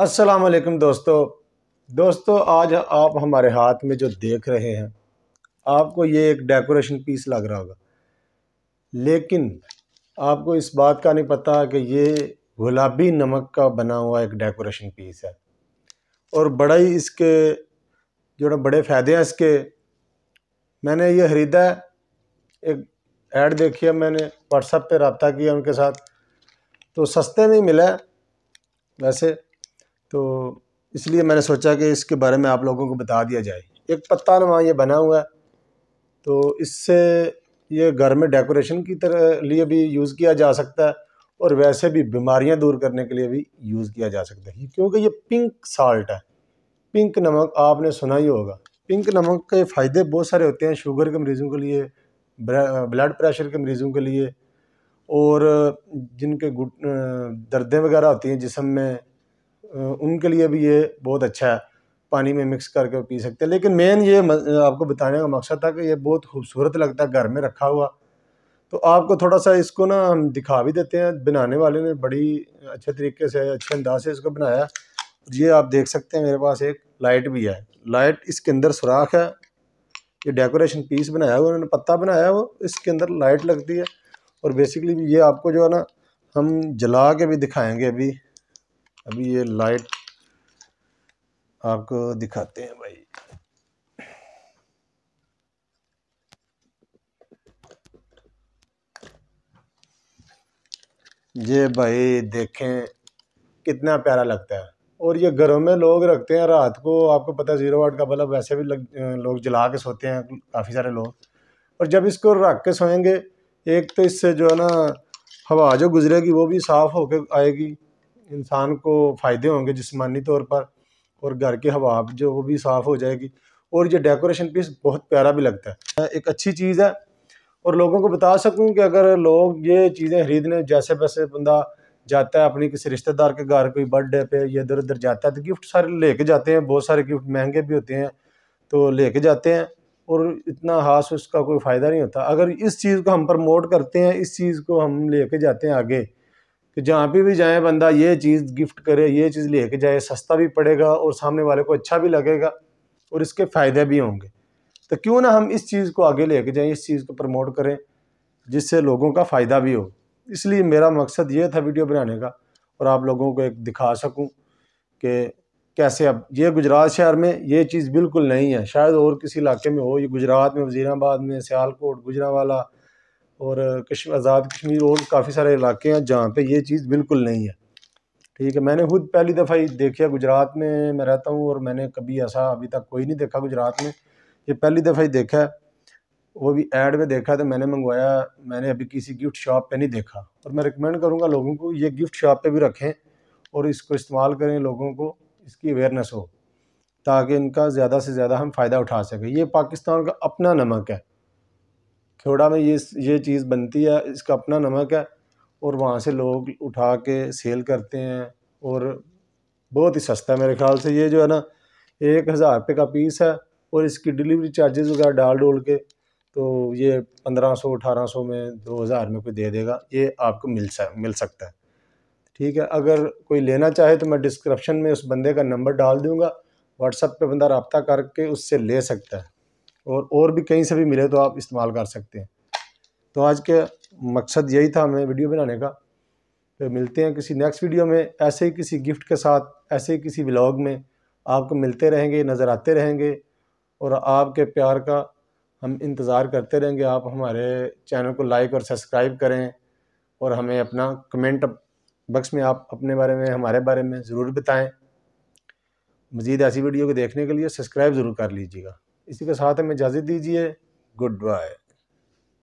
अस्सलाम वालेकुम दोस्तों दोस्तों आज आप हमारे हाथ में जो देख रहे हैं आपको ये एक डेकोरेशन पीस लग रहा होगा लेकिन आपको इस बात का नहीं पता कि ये गुलाबी नमक का बना हुआ एक डेकोरेशन पीस है और बड़ा ही इसके जो ना बड़े फ़ायदे हैं इसके मैंने ये ख़रीदा एक ऐड देखी है मैंने व्हाट्सएप पे रबता किया उनके साथ तो सस्ते में मिला वैसे तो इसलिए मैंने सोचा कि इसके बारे में आप लोगों को बता दिया जाए एक पत्ता नुमा ये बना हुआ है तो इससे ये घर में डेकोरेशन की तरह लिए भी यूज़ किया जा सकता है और वैसे भी बीमारियां दूर करने के लिए भी यूज़ किया जा सकता है क्योंकि ये पिंक साल्ट है पिंक नमक आपने सुना ही होगा पिंक नमक के फ़ायदे बहुत सारे होते हैं शुगर के मरीज़ों के लिए ब्लड प्रेशर के मरीज़ों के लिए और जिनके गुट दर्दें वगैरह होती हैं जिसम में उनके लिए भी ये बहुत अच्छा है पानी में मिक्स करके पी सकते हैं लेकिन मेन ये आपको बताने का मकसद था कि ये बहुत खूबसूरत लगता है घर में रखा हुआ तो आपको थोड़ा सा इसको ना हम दिखा भी देते हैं बनाने वाले ने बड़ी अच्छे तरीके से अच्छे अंदाज से इसको बनाया ये आप देख सकते हैं मेरे पास एक लाइट भी है लाइट इसके अंदर सुराख है ये डेकोरेशन पीस बनाया हुआ उन्होंने पत्ता बनाया वो इसके अंदर लाइट लगती है और बेसिकली ये आपको जो है ना हम जला के भी दिखाएंगे अभी अभी ये लाइट आपको दिखाते हैं भाई ये भाई देखें कितना प्यारा लगता है और ये घरों में लोग रखते हैं रात को आपको पता है जीरो वाट का बल्ब मतलब वैसे भी लग, लोग जला के सोते हैं काफ़ी सारे लोग और जब इसको रख के सोएंगे एक तो इससे जो है ना हवा जो गुजरेगी वो भी साफ़ होकर आएगी इंसान को फ़ायदे होंगे जिसमानी तौर पर और घर की हवा जो वो भी साफ़ हो जाएगी और ये डेकोरेशन पीस बहुत प्यारा भी लगता है एक अच्छी चीज़ है और लोगों को बता सकूं कि अगर लोग ये चीज़ें खरीदने जैसे वैसे बंदा जाता है अपनी किसी रिश्तेदार के घर कोई बर्थडे पे या इधर उधर जाता है तो गिफ्ट सारे लेके जाते हैं बहुत सारे गिफ्ट महंगे भी होते हैं तो लेके जाते हैं और इतना हास उसका कोई फ़ायदा नहीं होता अगर इस चीज़ को हम प्रमोट करते हैं इस चीज़ को हम लेके जाते हैं आगे कि जहाँ पे भी जाए बंदा ये चीज़ गिफ्ट करे ये चीज़ ले के जाए सस्ता भी पड़ेगा और सामने वाले को अच्छा भी लगेगा और इसके फ़ायदे भी होंगे तो क्यों ना हम इस चीज़ को आगे ले जाएं इस चीज़ को प्रमोट करें जिससे लोगों का फ़ायदा भी हो इसलिए मेरा मकसद ये था वीडियो बनाने का और आप लोगों को एक दिखा सकूं कि कैसे अब ये गुजरात शहर में ये चीज़ बिल्कुल नहीं है शायद और किसी इलाके में हो ये गुजरात में वजीराबाद में सियालकोट गुजरावाला और कश्मीर आज़ाद कश्मीर और काफ़ी सारे इलाके हैं जहाँ पे ये चीज़ बिल्कुल नहीं है ठीक है मैंने खुद पहली दफ़ा ही देखी है गुजरात में मैं रहता हूँ और मैंने कभी ऐसा अभी तक कोई नहीं देखा गुजरात में ये पहली दफ़ा ही देखा है वो भी ऐड में देखा तो मैंने मंगवाया मैंने अभी किसी गिफ्ट शॉप पे नहीं देखा और मैं रिकमेंड करूँगा लोगों को ये गिफ्ट शॉप पे भी रखें और इसको इस्तेमाल करें लोगों को इसकी अवेयरनेस हो ताकि इनका ज़्यादा से ज़्यादा हम फ़ायदा उठा सकें ये पाकिस्तान का अपना नमक है खेड़ा में ये ये चीज़ बनती है इसका अपना नमक है और वहाँ से लोग उठा के सेल करते हैं और बहुत ही सस्ता है मेरे ख्याल से ये जो है ना एक हज़ार रुपये का पीस है और इसकी डिलीवरी चार्जेस वगैरह डाल डोल के तो ये पंद्रह सौ अठारह सौ में दो हज़ार में कोई दे देगा ये आपको मिल सक मिल सकता है ठीक है अगर कोई लेना चाहे तो मैं डिस्क्रिप्शन में उस बंदे का नंबर डाल दूँगा व्हाट्सअप पर बंदा रबता करके उससे ले सकता है और और भी कहीं से भी मिले तो आप इस्तेमाल कर सकते हैं तो आज के मकसद यही था हमें वीडियो बनाने का फिर तो मिलते हैं किसी नेक्स्ट वीडियो में ऐसे ही किसी गिफ्ट के साथ ऐसे ही किसी ब्लॉग में आपको मिलते रहेंगे नज़र आते रहेंगे और आपके प्यार का हम इंतज़ार करते रहेंगे आप हमारे चैनल को लाइक और सब्सक्राइब करें और हमें अपना कमेंट बक्स में आप अपने बारे में हमारे बारे में ज़रूर बताएं मज़ीद ऐसी वीडियो को देखने के लिए सब्सक्राइब ज़रूर कर लीजिएगा इसी के साथ हमें इजाज़त दीजिए गुड बाय